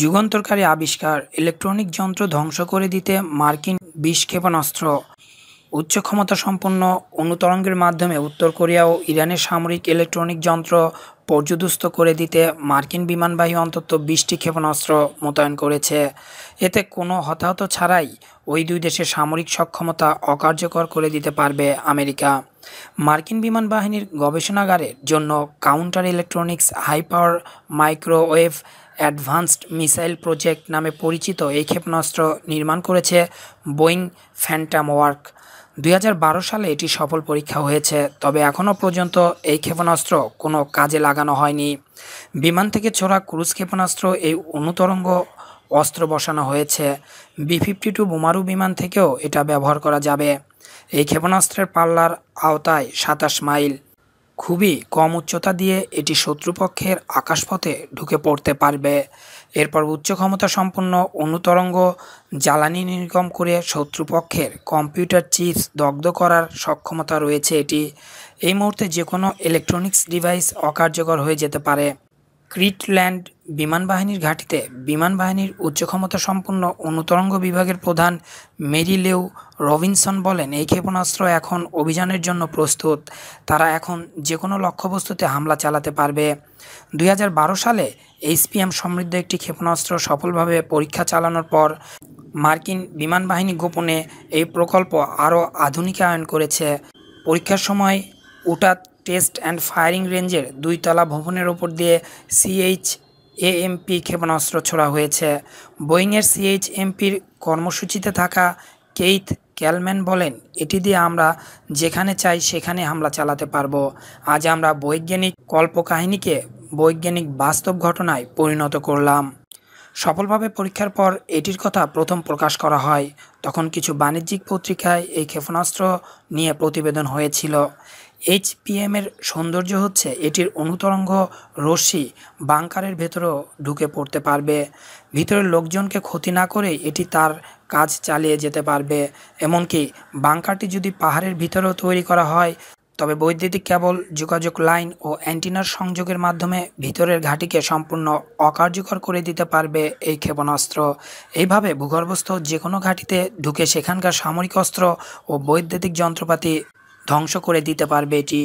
যুগান্তরকারী আবিষ্কার ইলেকট্রনিক যন্ত্র ধ্বংস করে দিতে মার্কিন বিষ ক্ষেপণাস্ত্র উচ্চ ক্ষমতা সম্পন্ন অনুতরঙ্গের মাধ্যমে উত্তর কোরিয়া ও ইরানের সামরিক ইলেকট্রনিক যন্ত্র পর্যদুস্ত করে দিতে মার্কিন বিমানবাহী অন্তত বিশটি ক্ষেপণাস্ত্র মোতায়েন করেছে এতে কোনো হতাহত ছাড়াই ওই দুই দেশের সামরিক সক্ষমতা অকার্যকর করে দিতে পারবে আমেরিকা মার্কিন বিমান বাহিনীর গবেষণাগারের জন্য counter electronics power microwave advanced missile project নামে পরিচিত এই ক্ষেপণাস্ত্র নির্মাণ করেছে বোয়িং ফ্যান্টাম ওয়ার্ক দুই সালে এটি সফল পরীক্ষা হয়েছে তবে এখনও পর্যন্ত এই ক্ষেপণাস্ত্র কোনো কাজে লাগানো হয়নি বিমান থেকে ছোড়া ক্রুজ ক্ষেপণাস্ত্র এই অনুতরঙ্গ অস্ত্র বসানো হয়েছে বি ফিফটি টু বোমারু বিমান থেকেও এটা ব্যবহার করা যাবে এই ক্ষেপণাস্ত্রের পাল্লার আওতায় সাতাশ মাইল খুবই কম উচ্চতা দিয়ে এটি শত্রুপক্ষের আকাশপথে ঢুকে পড়তে পারবে এরপর উচ্চ ক্ষমতা সম্পন্ন অনুতরঙ্গ জ্বালানি নির্গম করে শত্রুপক্ষের কম্পিউটার চিপস দগ্ধ করার সক্ষমতা রয়েছে এটি এই মুহূর্তে যে কোনো ইলেকট্রনিক্স ডিভাইস অকার্যকর হয়ে যেতে পারে ক্রিটল্যান্ড বিমান বাহিনীর ঘাঁটিতে বিমান বাহিনীর উচ্চ ক্ষমতা সম্পন্ন অনুতরঙ্গ বিভাগের প্রধান মেরি লেউ রবিনসন বলেন এই ক্ষেপণাস্ত্র এখন অভিযানের জন্য প্রস্তুত তারা এখন যে কোনো লক্ষ্যবস্তুতে হামলা চালাতে পারবে দুই সালে এইচপিএম সমৃদ্ধ একটি ক্ষেপণাস্ত্র সফলভাবে পরীক্ষা চালানোর পর মার্কিন বিমান বাহিনী গোপনে এই প্রকল্প আরও আধুনিকায়ন করেছে পরীক্ষার সময় উটাত টেস্ট অ্যান্ড ফায়ারিং রেঞ্জের দুইতলা ভবনের ওপর দিয়ে সিএইচ এএমপি ক্ষেপণাস্ত্র ছোড়া হয়েছে বোয়িংয়ের সিএইচ এমপির কর্মসূচিতে থাকা কেইথ ক্যালম্যান বলেন এটি দিয়ে আমরা যেখানে চাই সেখানে হামলা চালাতে পারব আজ আমরা বৈজ্ঞানিক কল্পকাহিনীকে বৈজ্ঞানিক বাস্তব ঘটনায় পরিণত করলাম সফলভাবে পরীক্ষার পর এটির কথা প্রথম প্রকাশ করা হয় তখন কিছু বাণিজ্যিক পত্রিকায় এই ক্ষেপণাস্ত্র নিয়ে প্রতিবেদন হয়েছিল এর সৌন্দর্য হচ্ছে এটির অনুতরঙ্গ রশ্মি বাংকারের ভেতরেও ঢুকে পড়তে পারবে ভিতরের লোকজনকে ক্ষতি না করে এটি তার কাজ চালিয়ে যেতে পারবে এমনকি বাংকারটি যদি পাহাড়ের ভিতরেও তৈরি করা হয় তবে বৈদ্যুতিক কেবল যোগাযোগ লাইন ও অ্যান্টিনার সংযোগের মাধ্যমে ভিতরের ঘাটিকে সম্পূর্ণ অকার্যকর করে দিতে পারবে এই ক্ষেপণাস্ত্র এইভাবে ভূগর্ভস্থ যে কোনো ঘাটিতে ঢুকে সেখানকার সামরিক অস্ত্র ও বৈদ্যুতিক যন্ত্রপাতি ধ্বংস করে দিতে পারবে এটি